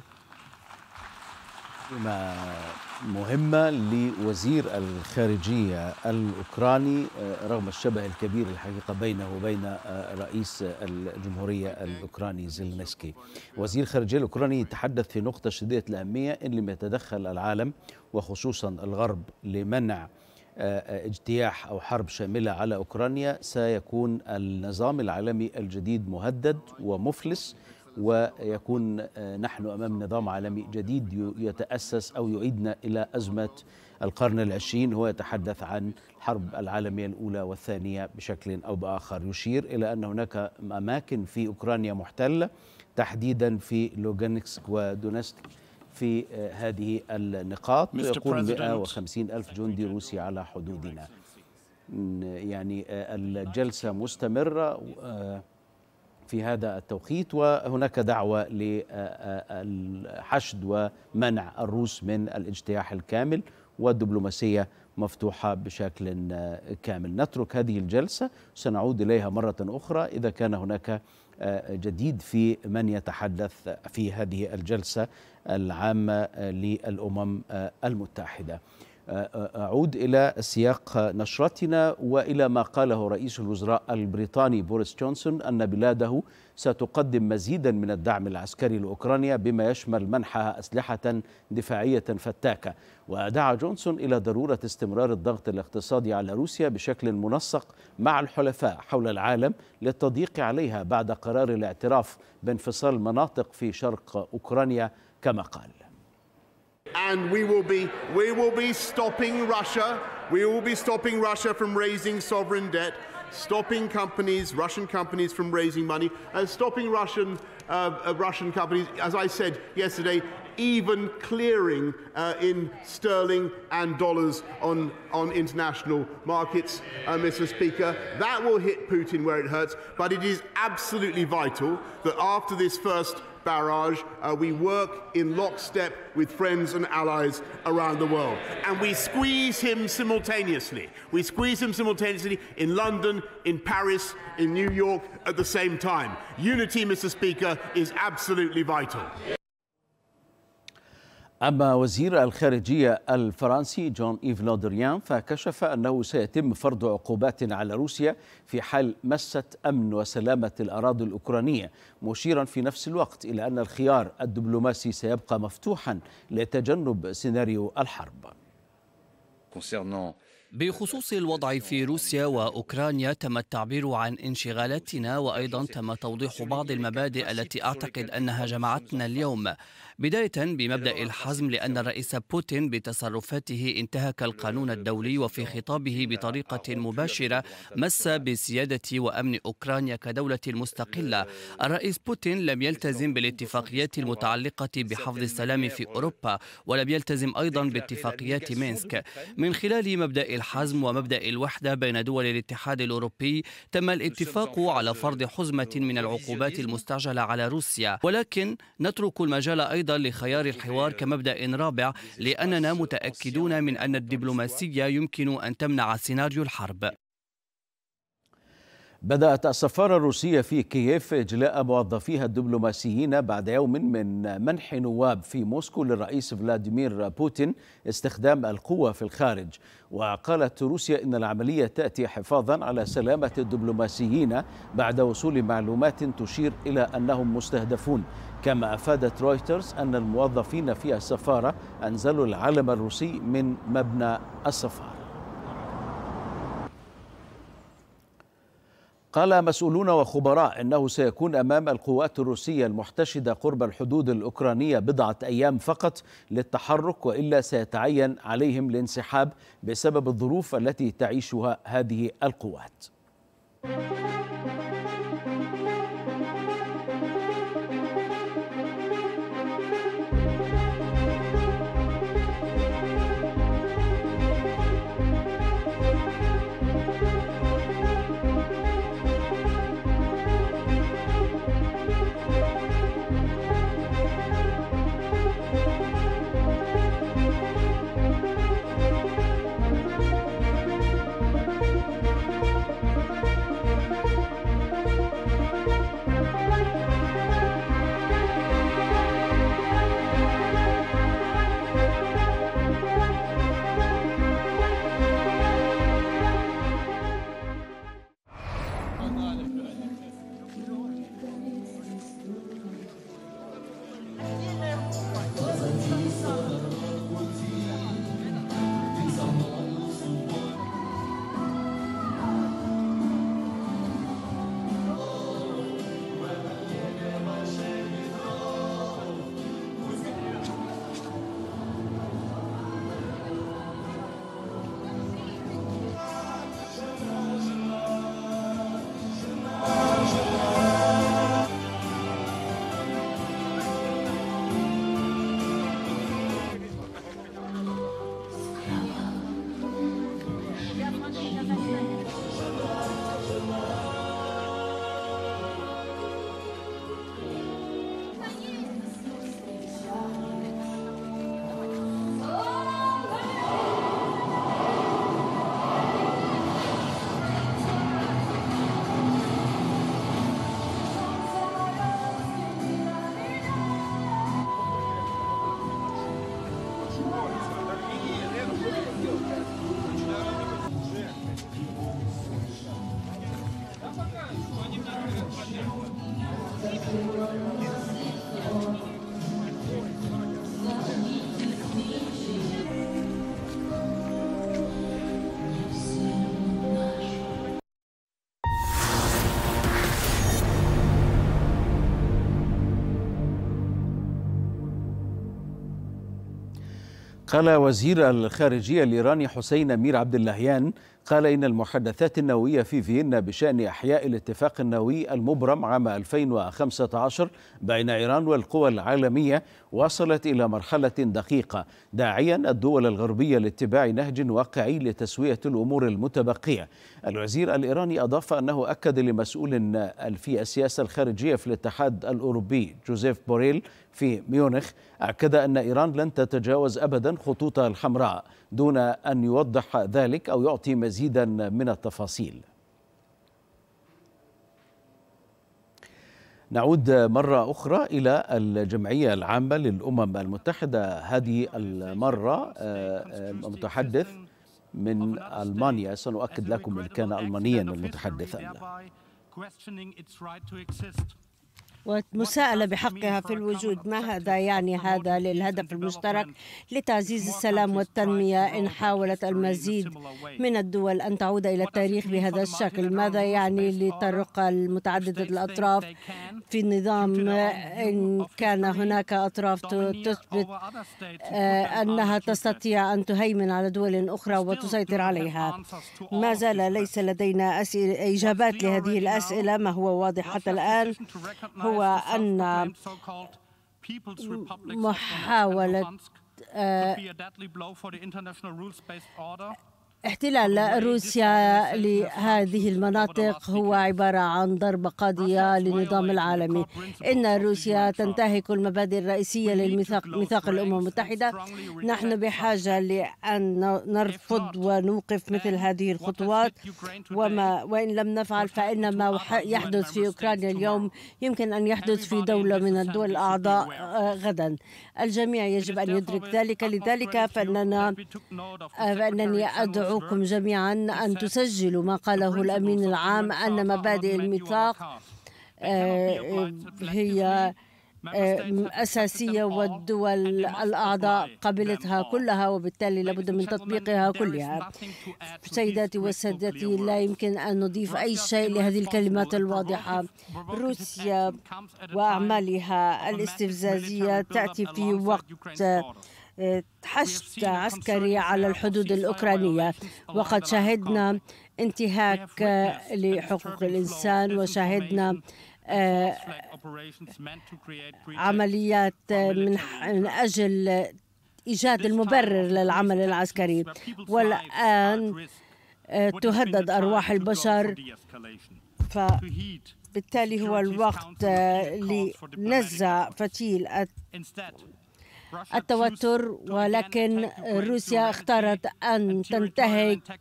كلمة مهمة لوزير الخارجية الأوكراني آه، رغم الشبه الكبير الحقيقة بينه وبين آه، رئيس الجمهورية الأوكراني زيلنسكي وزير الخارجية الأوكراني يتحدث في نقطة شديدة الأهمية إن لم يتدخل العالم وخصوصا الغرب لمنع اجتياح او حرب شامله على اوكرانيا سيكون النظام العالمي الجديد مهدد ومفلس ويكون آه، نحن امام نظام عالمي جديد يتاسس او يعيدنا الى ازمه القرن العشرين هو يتحدث عن الحرب العالميه الاولى والثانيه بشكل او باخر يشير الى ان هناك اماكن في اوكرانيا محتله تحديدا في لوغانسك ودونستك في آه، هذه النقاط يقول 150 ألف جندي روسي على حدودنا يعني آه، الجلسة مستمرة آه، في هذا التوقيت وهناك دعوة للحشد ومنع الروس من الاجتياح الكامل والدبلوماسية مفتوحة بشكل كامل نترك هذه الجلسة سنعود إليها مرة أخرى إذا كان هناك جديد في من يتحدث في هذه الجلسه العامه للامم المتحده أعود إلى سياق نشرتنا وإلى ما قاله رئيس الوزراء البريطاني بوريس جونسون أن بلاده ستقدم مزيدا من الدعم العسكري لأوكرانيا بما يشمل منحها أسلحة دفاعية فتاكة ودعا جونسون إلى ضرورة استمرار الضغط الاقتصادي على روسيا بشكل منسق مع الحلفاء حول العالم للتضييق عليها بعد قرار الاعتراف بانفصال مناطق في شرق أوكرانيا كما قال And we will be, we will be stopping Russia. We will be stopping Russia from raising sovereign debt, stopping companies, Russian companies, from raising money, and stopping Russian, uh, uh Russian companies, as I said yesterday, even clearing uh, in sterling and dollars on, on international markets, uh, Mr. Speaker. That will hit Putin where it hurts, but it is absolutely vital that after this first barrage. Uh, we work in lockstep with friends and allies around the world. And we squeeze him simultaneously. We squeeze him simultaneously in London, in Paris, in New York at the same time. Unity, Mr. Speaker, is absolutely vital. أما وزير الخارجية الفرنسي جون إيف لودريان فكشف أنه سيتم فرض عقوبات على روسيا في حال مست أمن وسلامة الأراضي الأوكرانية مشيرا في نفس الوقت إلى أن الخيار الدبلوماسي سيبقى مفتوحا لتجنب سيناريو الحرب بخصوص الوضع في روسيا واوكرانيا تم التعبير عن انشغالاتنا وايضا تم توضيح بعض المبادئ التي اعتقد انها جمعتنا اليوم بداية بمبدأ الحزم لأن الرئيس بوتين بتصرفاته انتهك القانون الدولي وفي خطابه بطريقة مباشرة مس بسيادة وأمن أوكرانيا كدولة مستقلة الرئيس بوتين لم يلتزم بالاتفاقيات المتعلقة بحفظ السلام في أوروبا ولم يلتزم أيضا باتفاقيات مينسك من خلال مبدأ الحزم ومبدأ الوحدة بين دول الاتحاد الأوروبي تم الاتفاق على فرض حزمة من العقوبات المستعجلة على روسيا ولكن نترك المجال أيضا أيضا لخيار الحوار كمبدأ رابع لأننا متأكدون من أن الدبلوماسية يمكن أن تمنع سيناريو الحرب بدأت السفارة الروسية في كييف إجلاء موظفيها الدبلوماسيين بعد يوم من منح نواب في موسكو للرئيس فلاديمير بوتين استخدام القوة في الخارج وقالت روسيا إن العملية تأتي حفاظا على سلامة الدبلوماسيين بعد وصول معلومات تشير إلى أنهم مستهدفون كما أفادت رويترز أن الموظفين في السفارة أنزلوا العلم الروسي من مبنى السفارة قال مسؤولون وخبراء انه سيكون امام القوات الروسيه المحتشده قرب الحدود الاوكرانيه بضعه ايام فقط للتحرك والا سيتعين عليهم الانسحاب بسبب الظروف التي تعيشها هذه القوات. قال وزير الخارجية الإيراني حسين أمير عبد اللهيان قال إن المحادثات النووية في فيينا بشأن إحياء الاتفاق النووي المبرم عام 2015 بين إيران والقوى العالمية وصلت إلى مرحلة دقيقة داعيا الدول الغربية لاتباع نهج واقعي لتسوية الأمور المتبقية الوزير الإيراني أضاف أنه أكد لمسؤول في السياسة الخارجية في الاتحاد الأوروبي جوزيف بوريل في ميونخ أكد أن إيران لن تتجاوز أبدا خطوطها الحمراء دون أن يوضح ذلك أو يعطي مزيدا من التفاصيل نعود مرة أخرى إلى الجمعية العامة للأمم المتحدة هذه المرة آه، آه، متحدث من ألمانيا سنؤكد لكم إن كان ألمانيا المتحدث أم لا ومساءلة بحقها في الوجود ما هذا يعني هذا للهدف المشترك لتعزيز السلام والتنمية إن حاولت المزيد من الدول أن تعود إلى التاريخ بهذا الشكل ماذا يعني للطرق المتعددة الأطراف في النظام إن كان هناك أطراف تثبت آه، أنها تستطيع أن تهيمن على دول أخرى وتسيطر عليها ما زال ليس لدينا إجابات لهذه الأسئلة ما هو واضح حتى الآن هو هو أن محاولة احتلال روسيا لهذه المناطق هو عبارة عن ضربة قاضية للنظام العالمي إن روسيا تنتهك المبادئ الرئيسية للميثاق ميثاق الأمم المتحدة نحن بحاجة لأن نرفض ونوقف مثل هذه الخطوات وما وإن لم نفعل فإن ما يحدث في أوكرانيا اليوم يمكن أن يحدث في دولة من الدول الأعضاء آه، غدا الجميع يجب أن يدرك ذلك لذلك فإننا فإنني أدعوكم جميعا أن تسجلوا ما قاله الأمين العام أن مبادئ الميثاق آه، هي آه، أساسية والدول الأعضاء قبلتها كلها وبالتالي لابد من تطبيقها كلها سيداتي وسادتي لا يمكن أن نضيف أي شيء لهذه الكلمات الواضحة روسيا وأعمالها الاستفزازية تأتي في وقت آه، حشد عسكري على الحدود الأوكرانية وقد شاهدنا انتهاك لحقوق الإنسان وشاهدنا آه، عمليات آه، من, أجل إيجاد المبرر للعمل العسكري والآن آه، تهدد أرواح البشر فبالتالي هو الوقت لنزع فتيل التوتر ولكن روسيا اختارت أن تنتهك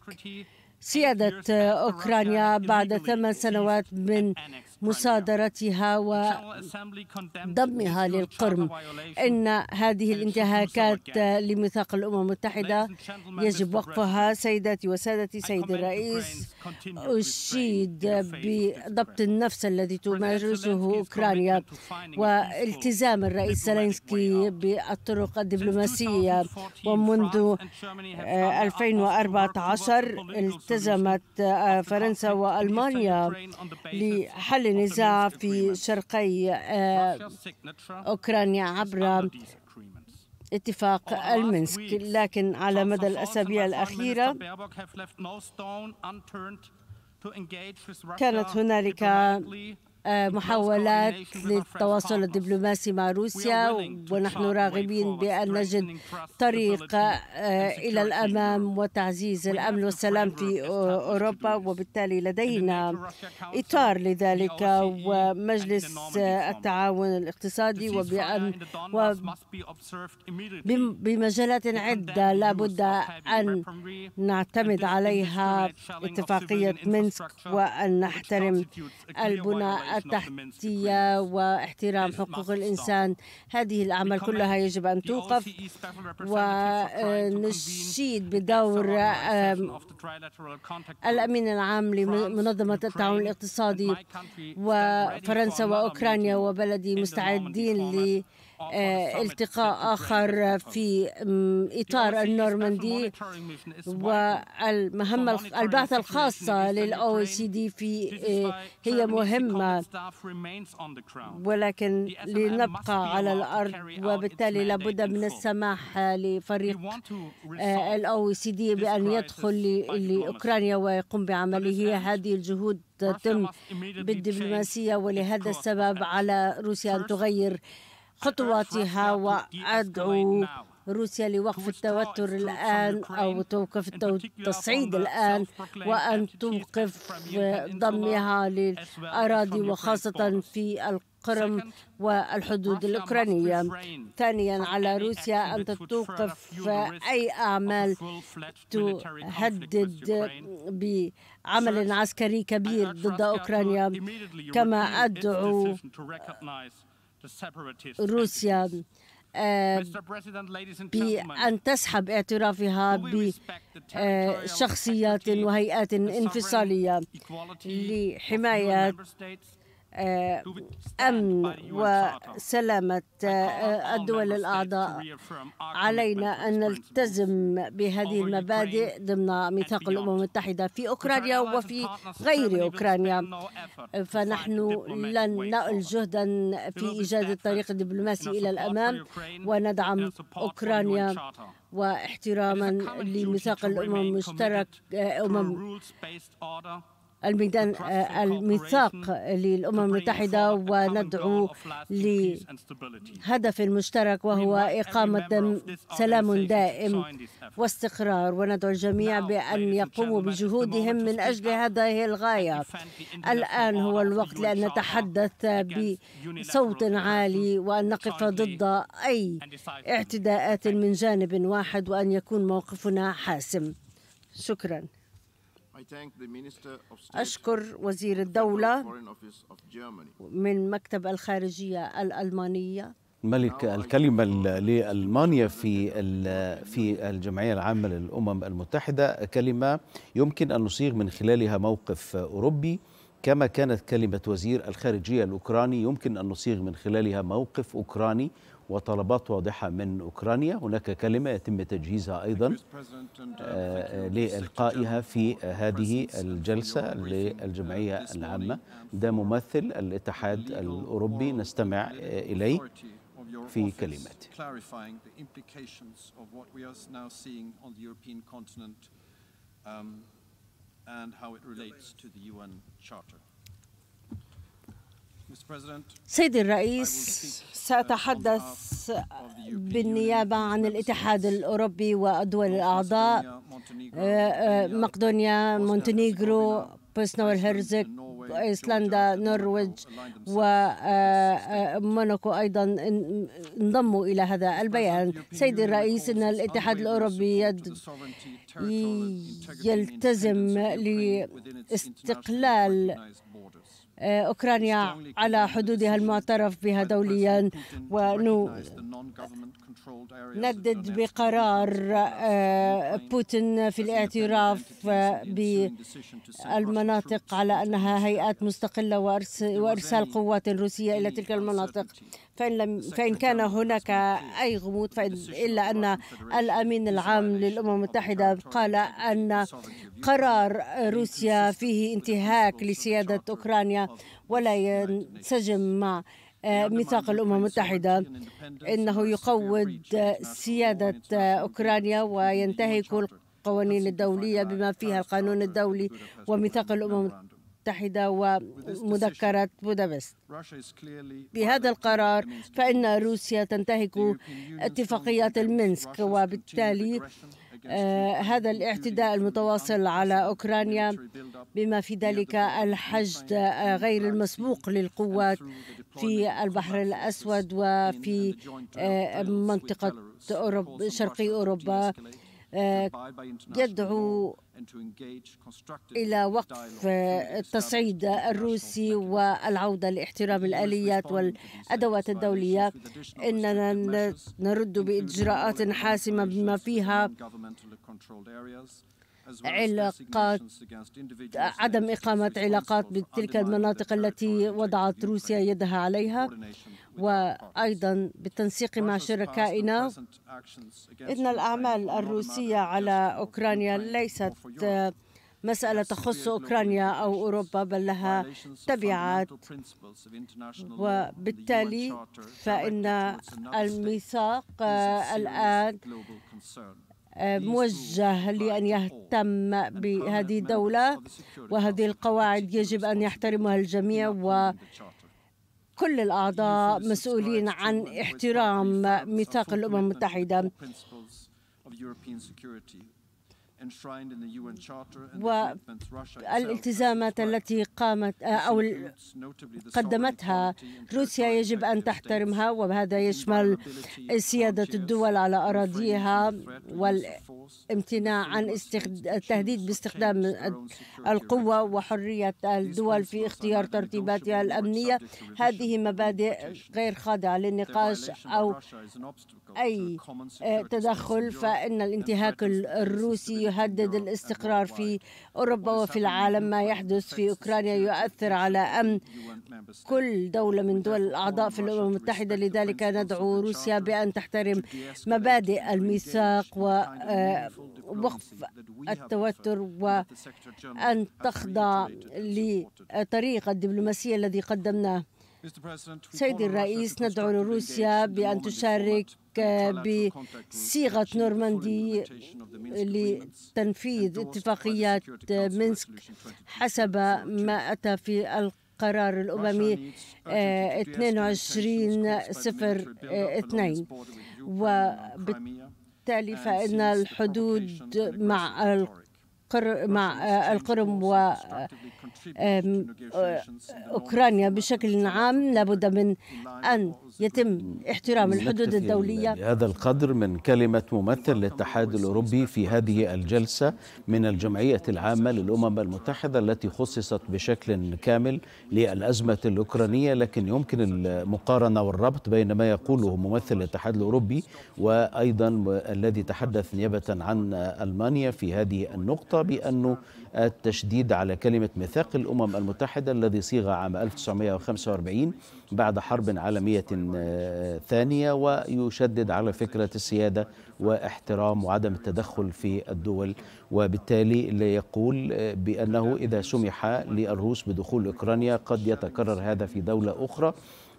سيادة أوكرانيا بعد ثمان سنوات من مصادرتها وضمها للقرم إن هذه الانتهاكات لميثاق الأمم المتحدة يجب وقفها سيداتي وسادتي سيد الرئيس أشيد بضبط النفس الذي تمارسه أوكرانيا والتزام الرئيس زلينسكي بالطرق الدبلوماسية ومنذ 2014 آه، التزمت آه، فرنسا وألمانيا لحل النزاع في شرقي آه، أوكرانيا عبر اتفاق المنسك لكن على مدى الأسابيع الأخيرة كانت هنالك محاولات للتواصل الدبلوماسي مع روسيا ونحن راغبين بأن نجد طريق آه، إلى الأمام وتعزيز الأمن والسلام في أوروبا وبالتالي لدينا إطار لذلك ومجلس التعاون الاقتصادي وبأن بمجالات عدة لابد أن نعتمد عليها اتفاقية مينسك وأن نحترم البناء التحتية واحترام حقوق الإنسان هذه الأعمال كلها يجب أن توقف e ونشيد آه، بدور آه، الأمين العام لمنظمة التعاون الاقتصادي وفرنسا وأوكرانيا وبلدي مستعدين ل آه، آه، آه، التقاء آخر في إطار النورماندي والمهمة البعثة الخاصة للأو سي دي في هي مهمة ولكن لنبقى على الأرض وبالتالي لابد من السماح لفريق الأو سي دي بأن يدخل لأوكرانيا ويقوم بعمله هذه الجهود تتم بالدبلوماسية ولهذا السبب على روسيا أن تغير خطواتها وأدعو روسيا لوقف التوتر الآن أو توقف التصعيد الآن وأن توقف ضمها للأراضي وخاصة في القرم والحدود الأوكرانية ثانيا على روسيا أن توقف أي أعمال تهدد بعمل عسكري كبير ضد أوكرانيا كما أدعو روسيا بأن تسحب اعترافها بشخصيات وهيئات انفصالية لحماية آه، أمن وسلامة آه، الدول الأعضاء علينا أن نلتزم بهذه المبادئ ضمن ميثاق الأمم المتحدة في أوكرانيا وفي غير أوكرانيا فنحن لن نأل جهدا في إيجاد الطريق الدبلوماسي إلى الأمام وندعم أوكرانيا واحتراما لميثاق الأمم المشترك آه، أمم الميدان آه، الميثاق للأمم المتحدة وندعو لهدف مشترك وهو إقامة سلام دائم واستقرار وندعو الجميع بأن يقوموا بجهودهم من أجل هذه الغاية الآن هو الوقت لأن نتحدث بصوت عالي وأن نقف ضد أي اعتداءات من جانب واحد وأن يكون موقفنا حاسم شكراً أشكر وزير الدولة من مكتب الخارجية الألمانية ملك الكلمة لألمانيا في في الجمعية العامة للأمم المتحدة كلمة يمكن أن نصيغ من خلالها موقف أوروبي كما كانت كلمة وزير الخارجية الأوكراني يمكن أن نصيغ من خلالها موقف أوكراني وطلبات واضحة من أوكرانيا هناك كلمة يتم تجهيزها أيضا آه، لإلقائها في هذه الجلسة للجمعية العامة ده ممثل الاتحاد الأوروبي نستمع إليه في كلمته um, and how it relates to the UN Charter. سيدي الرئيس سأتحدث بالنيابة عن الاتحاد الأوروبي والدول الأعضاء آه، آه، مقدونيا مونتينيغرو بوسنور هرزك ايسلندا نرويج وموناكو ايضا انضموا الى هذا البيان سيدي الرئيس ان الاتحاد الاوروبي يلتزم لاستقلال آه، أوكرانيا على حدودها المعترف بها دوليا ندد بقرار آه، بوتين في الاعتراف آه، بالمناطق على أنها هيئات مستقلة وإرسال قوات روسية إلى تلك المناطق فإن, لم فإن كان هناك أي غموض فإن إلا أن الأمين العام للأمم المتحدة قال أن قرار روسيا فيه انتهاك لسيادة أوكرانيا ولا ينسجم مع آه، ميثاق الأمم المتحدة إنه يقوض سيادة آه، أوكرانيا وينتهك القوانين الدولية بما فيها القانون الدولي وميثاق الأمم المتحدة. المتحدة ومذكرة بودابست بهذا القرار فإن روسيا تنتهك اتفاقية المنسك وبالتالي آه، هذا الاعتداء المتواصل على أوكرانيا بما في ذلك الحشد آه، غير المسبوق للقوات في البحر الأسود وفي آه، منطقة أوروب شرقي أوروبا آه، يدعو إلى وقف آه، التصعيد الروسي والعودة لاحترام الآليات والأدوات الدولية إننا نرد بإجراءات حاسمة بما فيها علاقات آه، عدم إقامة علاقات بتلك المناطق التي وضعت روسيا يدها عليها وأيضا بالتنسيق مع شركائنا إن الأعمال الروسية على أوكرانيا ليست مسألة تخص أوكرانيا أو أوروبا بل لها تبعات وبالتالي فإن الميثاق آه، الآن موجه لأن يهتم بهذه الدولة وهذه القواعد يجب أن يحترمها الجميع و كل الأعضاء مسؤولين عن احترام ميثاق الأمم المتحدة والالتزامات التي قامت أو قدمتها روسيا يجب أن تحترمها وهذا يشمل سيادة الدول على أراضيها والامتناع عن التهديد باستخدام القوة وحرية الدول في اختيار ترتيباتها الأمنية هذه مبادئ غير خاضعة للنقاش أو أي تدخل فإن الانتهاك الروسي يهدد الاستقرار في أوروبا وفي العالم ما يحدث في أوكرانيا يؤثر على أمن كل دولة من دول الأعضاء في الأمم المتحدة لذلك ندعو روسيا بأن تحترم مبادئ الميثاق ووقف آه، التوتر وأن تخضع لطريق الدبلوماسية الذي قدمناه سيدي الرئيس ندعو لروسيا بأن تشارك بصيغة نورماندي لتنفيذ اتفاقيات مينسك حسب ما أتى في القرار الأممي 2202 آه، وبالتالي فإن الحدود مع مع آه، القرم و آه، أوكرانيا بشكل عام لابد من أن يتم احترام الحدود الدولية بهذا القدر من كلمة ممثل الاتحاد الأوروبي في هذه الجلسة من الجمعية العامة للأمم المتحدة التي خصصت بشكل كامل للأزمة الأوكرانية لكن يمكن المقارنة والربط بين ما يقوله ممثل الاتحاد الأوروبي وأيضا الذي تحدث نيابة عن ألمانيا في هذه النقطة بأنه التشديد على كلمة ميثاق الأمم المتحدة الذي صيغ عام 1945 بعد حرب عالمية آه، ثانية ويشدد على فكرة السيادة واحترام وعدم التدخل في الدول وبالتالي يقول آه، بأنه إذا سمح للروس بدخول أوكرانيا قد يتكرر هذا في دولة أخرى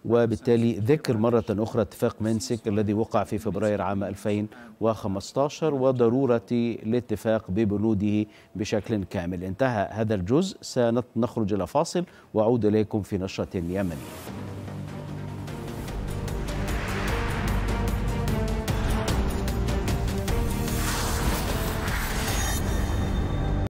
وبالتالي ذكر مرة أخرى اتفاق منسك الذي وقع في فبراير عام 2015 وضرورة الاتفاق ببنوده بشكل كامل انتهى هذا الجزء سنخرج إلى فاصل وأعود إليكم في نشرة يمنية